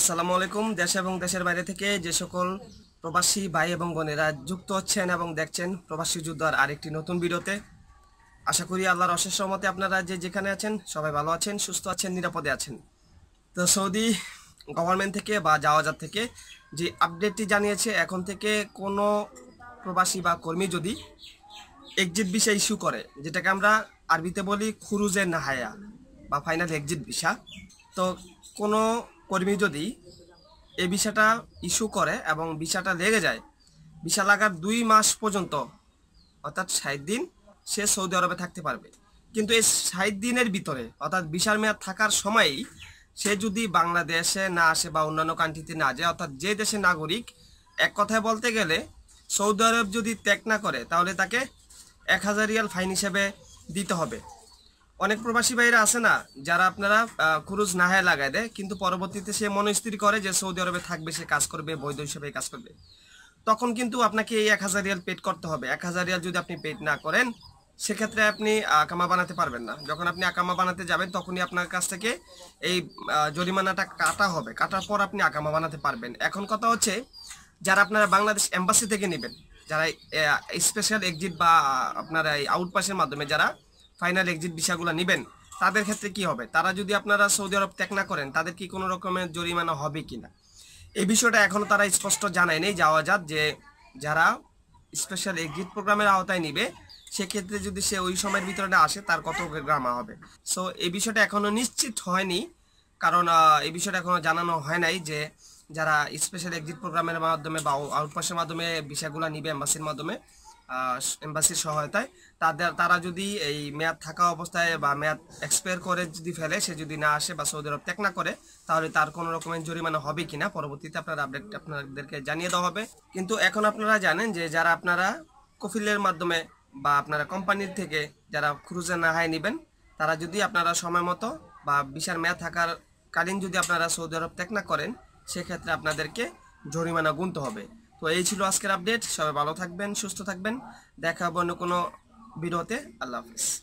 আসসালামু আলাইকুম দেশ এবং দেশের বাইরে থেকে যে সকল প্রবাসী ভাই এবং বোনেরা যুক্ত হচ্ছেন এবং দেখছেন প্রবাসী যুদ্ধার আরেকটি নতুন ভিডিওতে আশা করি আল্লাহর অশেষ সহমতে আপনারা যে যেখানে আছেন সবাই ভালো আছেন সুস্থ আছেন নিরাপদে আছেন তো সৌদি গভর্নমেন্ট থেকে বা যাওয়াজার থেকে যে আপডেটটি জানিয়েছে এখন থেকে কোনো প্রবাসী বা কর্মী যদি এক্সিট ভিসা ইস্যু করে যেটাকে আমরা আরবিতে বলি খুরুজে নাহায়া বা ফাইনাল এক্সিট ভিসা তো কোনো কর্মী যদি এই ভিসাটা ইস্যু করে এবং ভিসাটা লেগে যায় ভিসা লাগার দুই মাস পর্যন্ত অর্থাৎ ষাট দিন সে সৌদি আরবে থাকতে পারবে কিন্তু এই ষাট দিনের ভিতরে অর্থাৎ ভিসার মেয়াদ থাকার সময়ই সে যদি বাংলাদেশে না আসে বা অন্যান্য কান্ট্রিতে না যায় অর্থাৎ যে দেশের নাগরিক এক কথায় বলতে গেলে সৌদি আরব যদি ত্যাগ না করে তাহলে তাকে এক হাজার রিয়াল ফাইন হিসেবে দিতে হবে অনেক প্রবাসী ভাইরা আছে না যারা আপনারা খরচ না হয় লাগায় দেয় কিন্তু পরবর্তীতে সে মনস্থির করে যে সৌদি আরবে থাকবে সে কাজ করবে বৈধ হিসেবে কাজ করবে তখন কিন্তু আপনাকে এই এক হাজার রিয়াল পেড করতে হবে এক হাজার রিয়াল যদি আপনি পেড না করেন সেক্ষেত্রে আপনি আকামা বানাতে পারবেন না যখন আপনি আকামা বানাতে যাবেন তখনই আপনার কাছ থেকে এই জরিমানাটা কাটা হবে কাটার পর আপনি আকামা বানাতে পারবেন এখন কথা হচ্ছে যারা আপনারা বাংলাদেশ এম্বাসি থেকে নেবেন যারা স্পেশাল এক্সিট বা আপনারা এই আউটপাসের মাধ্যমে যারা ফাইনাল এক্সিট ভিসাগুলো নেবেন তাদের ক্ষেত্রে কি হবে তারা যদি আপনারা সৌদি আরব ত্যাগ না করেন তাদের কি কোনো রকমের জরিমানা হবে কি না এই বিষয়টা এখনও তারা স্পষ্ট জানায় নেই যাওয়া যাক যে যারা স্পেশাল এক্সিট প্রোগ্রামের আওতায় নিবে সেক্ষেত্রে যদি সে ওই সময়ের ভিতরে আসে তার কত গ্রামা হবে সো এই বিষয়টা এখনও নিশ্চিত হয়নি কারণ এই বিষয়টা এখনও জানানো হয় নাই যে যারা স্পেশাল এক্সিট প্রোগ্রামের মাধ্যমে বা আউটপাসের মাধ্যমে বিষয়গুলো নিবে এম্বাসির মাধ্যমে এম্বাসির সহায়তায় তাদের তারা যদি এই মেয়াদ থাকা অবস্থায় বা মেয়াদ এক্সপায়ার করে যদি ফেলে সে যদি না আসে বা সৌদি আরব ত্যাগ না করে তাহলে তার কোনো রকমের জরিমানা হবে কিনা পরবর্তীতে আপনার আপডেট আপনাদেরকে জানিয়ে দেওয়া হবে কিন্তু এখন আপনারা জানেন যে যারা আপনারা কফিলের মাধ্যমে বা আপনারা কোম্পানির থেকে যারা ক্রুজে না হায় নেবেন তারা যদি আপনারা সময় মতো বা বিশাল মেয়াদ থাকার কালীন যদি আপনারা সৌদি আরব ত্যাগ না করেন সেক্ষেত্রে আপনাদেরকে জরিমানা গুনতে হবে তো এই ছিল আজকের আপডেট সবাই ভালো থাকবেন সুস্থ থাকবেন দেখা হবে অন্য কোনো ভিডিওতে আল্লাহ হাফিজ